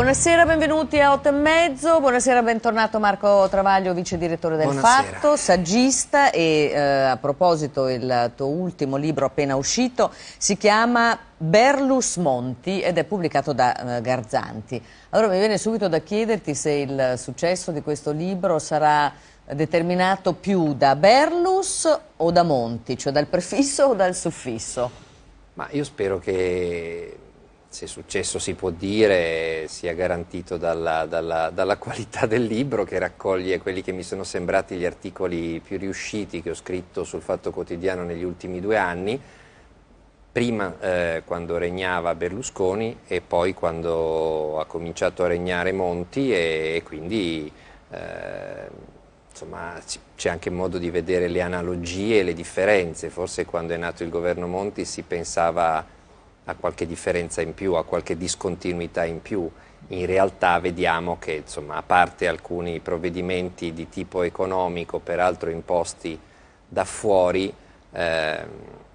Buonasera, benvenuti a 8 e mezzo, buonasera, bentornato Marco Travaglio, vice direttore del buonasera. Fatto, saggista e eh, a proposito il tuo ultimo libro appena uscito si chiama Berlus Monti ed è pubblicato da eh, Garzanti. Allora mi viene subito da chiederti se il successo di questo libro sarà determinato più da Berlus o da Monti, cioè dal prefisso o dal suffisso? Ma io spero che se successo si può dire, sia garantito dalla, dalla, dalla, qualità del libro che raccoglie quelli che mi sono sembrati gli articoli più riusciti che ho scritto sul Fatto Quotidiano negli ultimi due anni, prima eh, quando regnava Berlusconi e poi quando ha cominciato a regnare Monti e, e quindi eh, insomma c'è anche modo di vedere le analogie e le differenze, forse quando è nato il governo Monti si pensava a qualche differenza in più, a qualche discontinuità in più. In realtà vediamo che, insomma, a parte alcuni provvedimenti di tipo economico, peraltro imposti da fuori, eh,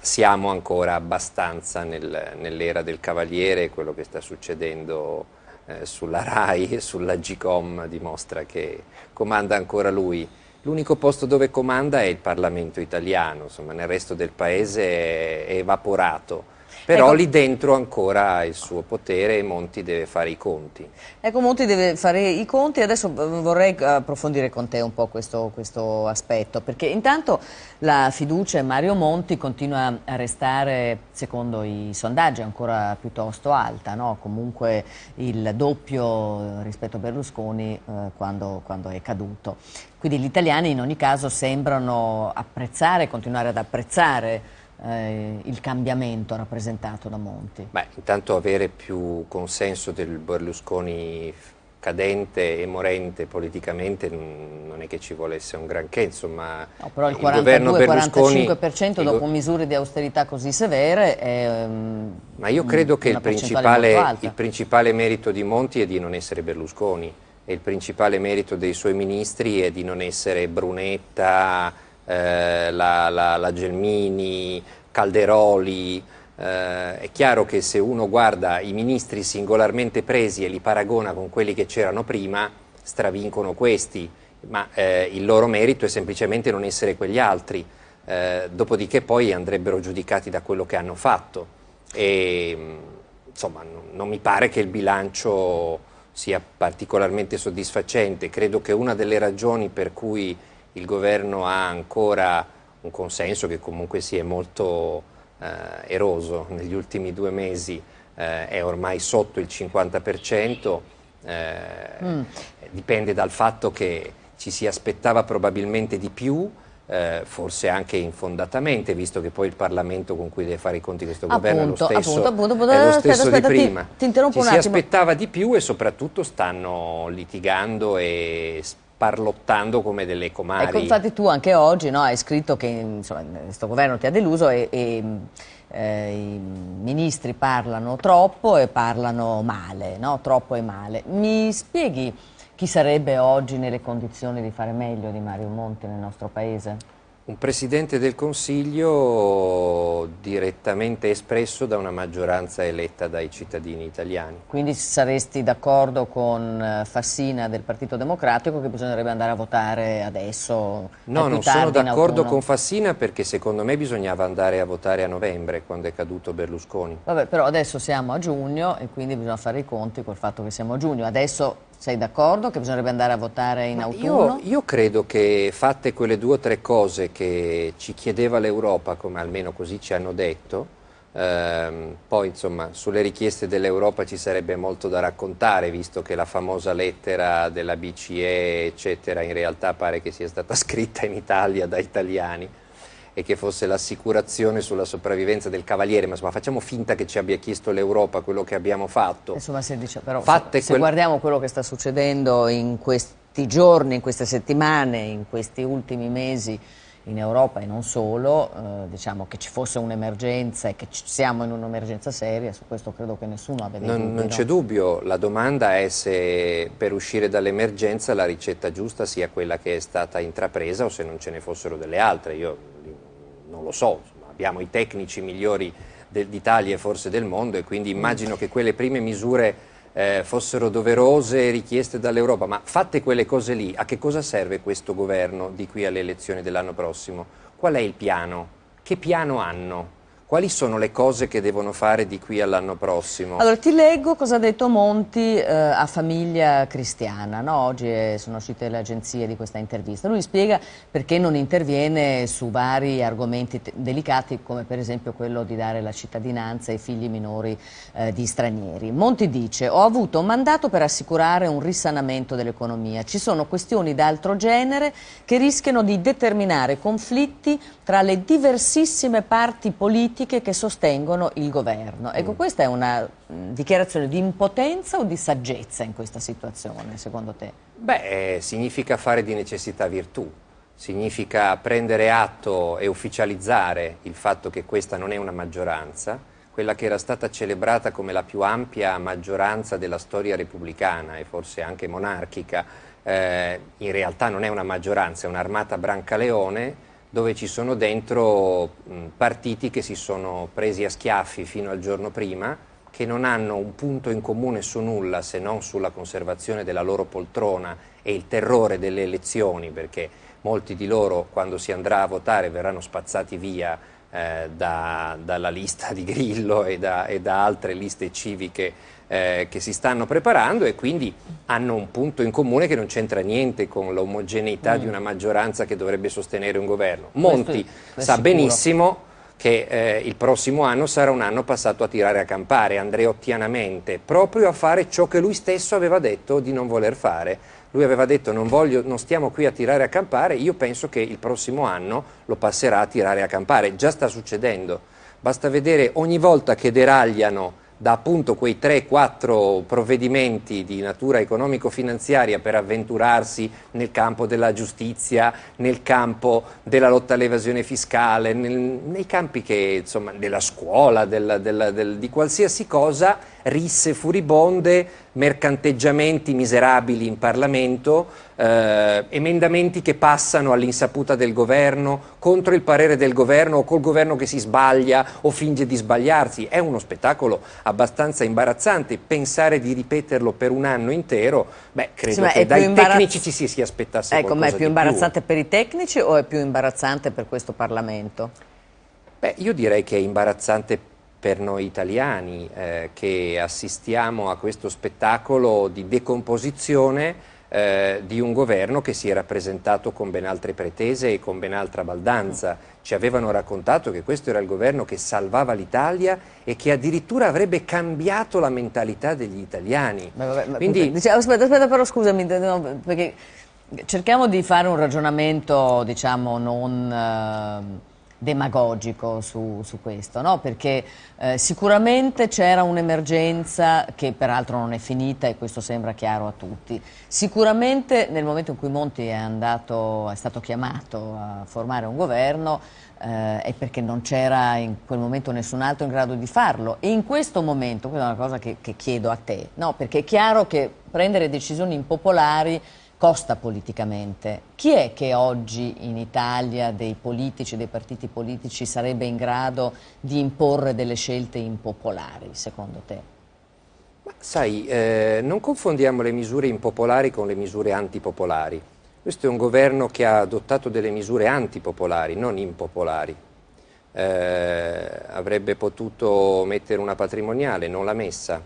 siamo ancora abbastanza nel, nell'era del cavaliere, quello che sta succedendo eh, sulla RAI e sulla GCOM dimostra che comanda ancora lui. L'unico posto dove comanda è il Parlamento italiano, insomma nel resto del paese è evaporato. Però ecco. lì dentro ancora ha il suo potere e Monti deve fare i conti. Ecco, Monti deve fare i conti. Adesso eh, vorrei eh, approfondire con te un po' questo, questo aspetto, perché intanto la fiducia in Mario Monti continua a restare, secondo i sondaggi, ancora piuttosto alta, no? comunque il doppio eh, rispetto a Berlusconi eh, quando, quando è caduto. Quindi gli italiani in ogni caso sembrano apprezzare, continuare ad apprezzare eh, il cambiamento rappresentato da Monti? Beh, intanto avere più consenso del Berlusconi cadente e morente politicamente non è che ci volesse un granché, insomma. No, però il, il 42-45% dopo misure di austerità così severe è um, Ma io credo mm, che il principale, il principale merito di Monti è di non essere Berlusconi e il principale merito dei suoi ministri è di non essere Brunetta, eh, la, la, la Gelmini, Calderoli, eh, è chiaro che se uno guarda i ministri singolarmente presi e li paragona con quelli che c'erano prima, stravincono questi, ma eh, il loro merito è semplicemente non essere quegli altri, eh, dopodiché poi andrebbero giudicati da quello che hanno fatto. E, mm, insomma, n- non mi pare che il bilancio sia particolarmente soddisfacente, credo che una delle ragioni per cui il governo ha ancora un consenso che comunque si è molto eh, eroso negli ultimi due mesi, eh, è ormai sotto il 50%, eh, mm. dipende dal fatto che ci si aspettava probabilmente di più, eh, forse anche infondatamente, visto che poi il Parlamento con cui deve fare i conti questo appunto, governo è lo stesso, appunto, appunto, è lo stesso aspetta, di prima. Ti, ti si attimo. aspettava di più e soprattutto stanno litigando e spiegando parlottando come delle comari. Ecco, infatti tu anche oggi no, hai scritto che insomma, questo governo ti ha deluso e, e eh, i ministri parlano troppo e parlano male, no? troppo e male. Mi spieghi chi sarebbe oggi nelle condizioni di fare meglio di Mario Monti nel nostro paese? Un Presidente del Consiglio direttamente espresso da una maggioranza eletta dai cittadini italiani. Quindi saresti d'accordo con eh, Fassina del Partito Democratico che bisognerebbe andare a votare adesso? No, non sono d'accordo con Fassina perché secondo me bisognava andare a votare a novembre quando è caduto Berlusconi. Vabbè, però adesso siamo a giugno e quindi bisogna fare i conti col fatto che siamo a giugno. Adesso sei d'accordo che bisognerebbe andare a votare in Ma autunno? Io, io, credo che fatte quelle due o tre cose che ci chiedeva l'Europa, come almeno così ci hanno detto, ehm, poi insomma sulle richieste dell'Europa ci sarebbe molto da raccontare, visto che la famosa lettera della BCE, eccetera, in realtà pare che sia stata scritta in Italia da italiani e che fosse l'assicurazione sulla sopravvivenza del cavaliere, ma insomma facciamo finta che ci abbia chiesto l'Europa quello che abbiamo fatto. Insomma, se, dice, però, se, se guardiamo quello che sta succedendo in questi giorni, in queste settimane, in questi ultimi mesi in Europa e non solo, eh, diciamo che ci fosse un'emergenza e che siamo in un'emergenza seria, su questo credo che nessuno abbia dei non, dubbi. Non c'è dubbio, la domanda è se per uscire dall'emergenza la ricetta giusta sia quella che è stata intrapresa o se non ce ne fossero delle altre. Io non lo so, insomma, abbiamo i tecnici migliori d'Italia e forse del mondo e quindi immagino che quelle prime misure eh, fossero doverose e richieste dall'Europa, ma fatte quelle cose lì, a che cosa serve questo governo di qui alle elezioni dell'anno prossimo? Qual è il piano? Che piano hanno? Quali sono le cose che devono fare di qui all'anno prossimo? Allora, ti leggo cosa ha detto Monti eh, a Famiglia Cristiana. No? Oggi è, eh, sono uscite le agenzie di questa intervista. Lui spiega perché non interviene su vari argomenti delicati, come per esempio quello di dare la cittadinanza ai figli minori eh, di stranieri. Monti dice: Ho avuto un mandato per assicurare un risanamento dell'economia. Ci sono questioni d'altro genere che rischiano di determinare conflitti tra le diversissime parti politiche politiche che sostengono il governo. Ecco, mm. questa è una mm, dichiarazione di impotenza o di saggezza in questa situazione, secondo te? Beh, eh, significa fare di necessità virtù, significa prendere atto e ufficializzare il fatto che questa non è una maggioranza, quella che era stata celebrata come la più ampia maggioranza della storia repubblicana e forse anche monarchica, eh, in realtà non è una maggioranza, è un'armata brancaleone dove ci sono dentro partiti che si sono presi a schiaffi fino al giorno prima, che non hanno un punto in comune su nulla se non sulla conservazione della loro poltrona e il terrore delle elezioni, perché molti di loro quando si andrà a votare verranno spazzati via eh, da, dalla lista di Grillo e da, e da altre liste civiche eh, che si stanno preparando e quindi hanno un punto in comune che non c'entra niente con l'omogeneità mm. di una maggioranza che dovrebbe sostenere un governo. Monti questo, sa benissimo che eh, il prossimo anno sarà un anno passato a tirare a campare, andreottianamente, proprio a fare ciò che lui stesso aveva detto di non voler fare lui aveva detto non, voglio, non stiamo qui a tirare a campare, io penso che il prossimo anno lo passerà a tirare a campare, già sta succedendo, basta vedere ogni volta che deragliano da appunto quei 3-4 provvedimenti di natura economico-finanziaria per avventurarsi nel campo della giustizia, nel campo della lotta all'evasione fiscale, nel, nei campi che, insomma, della scuola, della, della, del, di qualsiasi cosa, risse furibonde, mercanteggiamenti miserabili in Parlamento, eh, emendamenti che passano all'insaputa del governo, contro il parere del governo o col governo che si sbaglia o finge di sbagliarsi. È uno spettacolo abbastanza imbarazzante, pensare di ripeterlo per un anno intero, beh, credo sì, che dai imbarazz... tecnici ci si, si aspettasse ecco, ma è più imbarazzante più. per i tecnici o è più imbarazzante per questo Parlamento? Beh, io direi che è imbarazzante per noi italiani eh, che assistiamo a questo spettacolo di decomposizione eh, di un governo che si era presentato con ben altre pretese e con ben altra baldanza. Ci avevano raccontato che questo era il governo che salvava l'Italia e che addirittura avrebbe cambiato la mentalità degli italiani. Ma vabbè, ma Quindi... Dice, aspetta, aspetta, però scusami, no, perché cerchiamo di fare un ragionamento, diciamo, non... Eh demagogico su, su questo, no? perché eh, sicuramente c'era un'emergenza che peraltro non è finita e questo sembra chiaro a tutti. Sicuramente nel momento in cui Monti è, andato, è stato chiamato a formare un governo eh, è perché non c'era in quel momento nessun altro in grado di farlo. E in questo momento, questa è una cosa che, che chiedo a te, no? perché è chiaro che prendere decisioni impopolari costa politicamente. Chi è che oggi in Italia dei politici, dei partiti politici sarebbe in grado di imporre delle scelte impopolari, secondo te? Ma sai, eh, non confondiamo le misure impopolari con le misure antipopolari. Questo è un governo che ha adottato delle misure antipopolari, non impopolari. Eh, avrebbe potuto mettere una patrimoniale, non l'ha messa.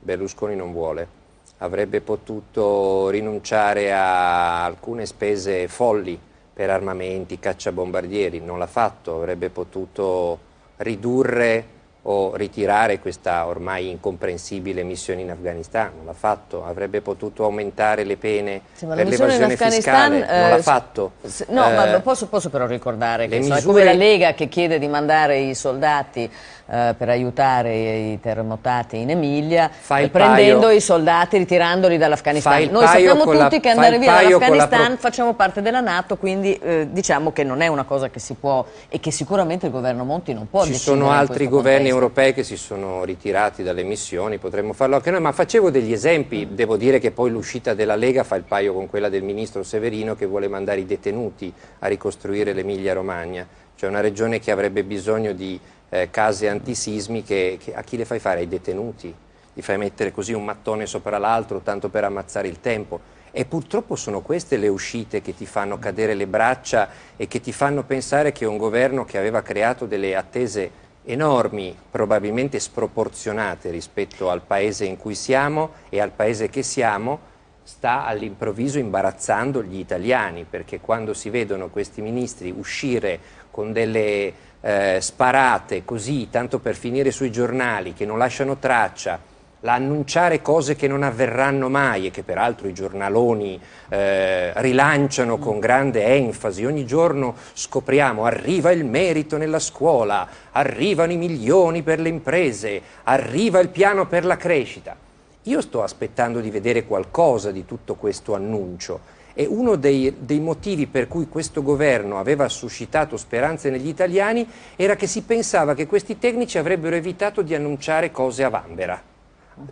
Berlusconi non vuole avrebbe potuto rinunciare a alcune spese folli per armamenti, cacciabombardieri, non l'ha fatto, avrebbe potuto ridurre o ritirare questa ormai incomprensibile missione in Afghanistan, non l'ha fatto, avrebbe potuto aumentare le pene sì, per l'evasione fiscale, eh, non l'ha fatto. No, eh, ma posso, posso, però ricordare che misure... come la Lega che chiede di mandare i soldati eh, per aiutare i terremotati in Emilia, prendendo i soldati, ritirandoli dall'Afghanistan. Noi sappiamo tutti la, che andare via dall'Afghanistan pro... facciamo parte della Nato, quindi eh, diciamo che non è una cosa che si può e che sicuramente il governo Monti non può Ci sono altri governi europei che si sono ritirati dalle missioni, potremmo farlo anche noi, ma facevo degli esempi, devo dire che poi l'uscita della Lega fa il paio con quella del ministro Severino che vuole mandare i detenuti a ricostruire l'Emilia Romagna, cioè una regione che avrebbe bisogno di eh, case antisismiche, che, a chi le fai fare? Ai detenuti, gli fai mettere così un mattone sopra l'altro tanto per ammazzare il tempo. E purtroppo sono queste le uscite che ti fanno cadere le braccia e che ti fanno pensare che un governo che aveva creato delle attese enormi, probabilmente sproporzionate rispetto al paese in cui siamo e al paese che siamo, sta all'improvviso imbarazzando gli italiani, perché quando si vedono questi ministri uscire con delle eh, sparate così, tanto per finire sui giornali, che non lasciano traccia, l'annunciare cose che non avverranno mai e che peraltro i giornaloni eh, rilanciano con grande enfasi. Ogni giorno scopriamo arriva il merito nella scuola, arrivano i milioni per le imprese, arriva il piano per la crescita. Io sto aspettando di vedere qualcosa di tutto questo annuncio e uno dei, dei, motivi per cui questo governo aveva suscitato speranze negli italiani era che si pensava che questi tecnici avrebbero evitato di annunciare cose a vanvera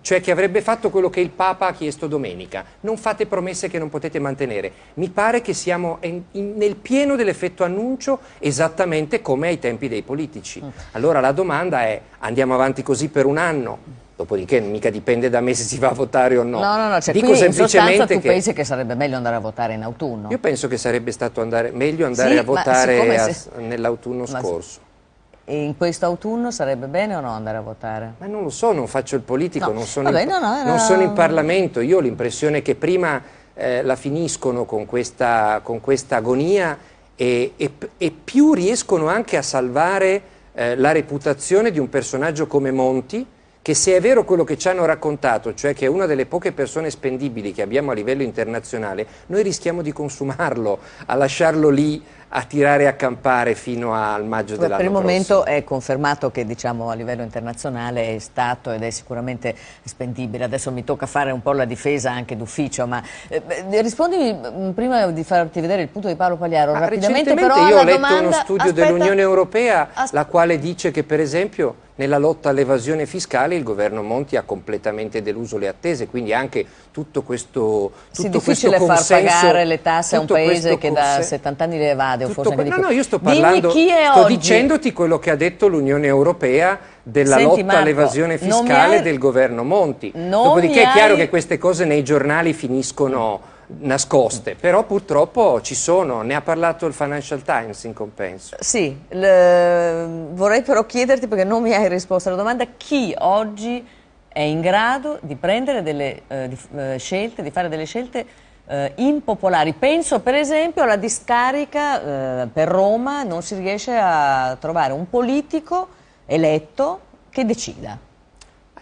cioè che avrebbe fatto quello che il Papa ha chiesto domenica. Non fate promesse che non potete mantenere. Mi pare che siamo in, in, nel pieno dell'effetto annuncio esattamente come ai tempi dei politici. Mm. Allora la domanda è andiamo avanti così per un anno? Dopodiché mica dipende da me se si va a votare o no. No, no, no, cioè, Dico semplicemente tu che, pensi che sarebbe meglio andare a votare in autunno? Io penso che sarebbe stato andare, meglio andare sì, a votare a, se... nell'autunno ma... scorso. E in questo autunno sarebbe bene o no andare a votare? Ma non lo so, non faccio il politico, no. non, sono Vabbè, in, no, no, era... non sono in Parlamento. Io ho l'impressione che prima eh, la finiscono con questa, con questa agonia e, e, e, più riescono anche a salvare eh, la reputazione di un personaggio come Monti, che se è vero quello che ci hanno raccontato, cioè che è una delle poche persone spendibili che abbiamo a livello internazionale, noi rischiamo di consumarlo, a lasciarlo lì a tirare a campare fino al maggio dell'anno prossimo. Per il momento è confermato che diciamo, a livello internazionale è stato ed è sicuramente spendibile. Adesso mi tocca fare un po' la difesa anche d'ufficio, ma eh, rispondimi mm, prima di farti vedere il punto di Paolo Pagliaro. Ma rapidamente però io ho letto domanda... uno studio dell'Unione Europea As... la quale dice che per esempio nella lotta all'evasione fiscale il governo Monti ha completamente deluso le attese, quindi anche tutto questo, tutto sì, difficile questo consenso... far pagare le tasse a un paese che da 70 anni le evade o forse anche di no, no, io sto parlando, sto oggi? dicendoti quello che ha detto l'Unione Europea della Senti, lotta Marco, all'evasione fiscale hai... del governo Monti. Non Dopodiché hai... è chiaro che queste cose nei giornali finiscono nascoste, però purtroppo ci sono, ne ha parlato il Financial Times in compenso. Sì, le, vorrei però chiederti, perché non mi hai risposto alla domanda, chi oggi è in grado di prendere delle eh, di, eh, scelte, di fare delle scelte eh, impopolari. Penso per esempio alla discarica eh, per Roma, non si riesce a trovare un politico eletto che decida.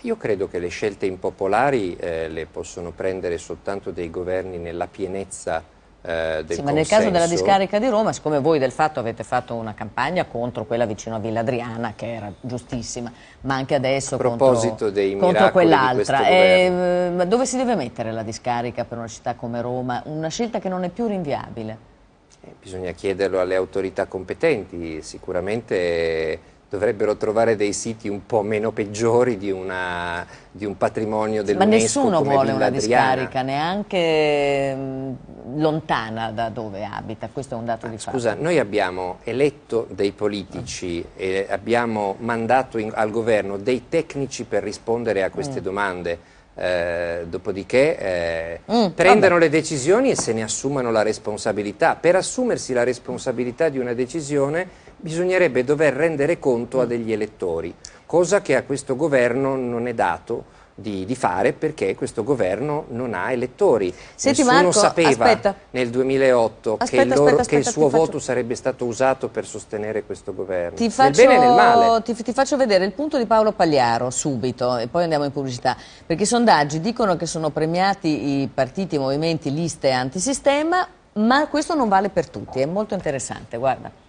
Io credo che le scelte impopolari eh, le possono prendere soltanto dei governi nella pienezza eh, del sì, ma nel caso della discarica di Roma, siccome voi del fatto avete fatto una campagna contro quella vicino a Villa Adriana, che era giustissima, ma anche adesso contro, contro quell'altra, eh, dove si deve mettere la discarica per una città come Roma? Una scelta che non è più rinviabile. Eh, bisogna chiederlo alle autorità competenti, sicuramente dovrebbero trovare dei siti un po' meno peggiori di, una, di un patrimonio dell'UNESCO Ma nessuno vuole una discarica, neanche mm, lontana da dove abita, questo è un dato ah, di scusa, fatto. noi abbiamo eletto dei politici mm. e abbiamo mandato in, al governo dei tecnici per rispondere a queste mm. domande. Eh, dopodiché eh, mm, prendano vabbè. le decisioni e se ne assumano la responsabilità. Per assumersi la responsabilità di una decisione bisognerebbe dover rendere conto a degli elettori, cosa che a questo governo non è dato. Di, di fare perché questo governo non ha elettori. Senti, Nessuno Marco, sapeva aspetta. nel 2008 aspetta, che, loro, aspetta, che, il suo voto faccio... sarebbe stato usato per sostenere questo governo. Ti faccio, nel bene e nel male. Ti, ti faccio vedere il punto di Paolo Pagliaro subito e poi andiamo in pubblicità. Perché i sondaggi dicono che sono premiati i partiti, i movimenti, liste antisistema, ma questo non vale per tutti. È molto interessante, guarda.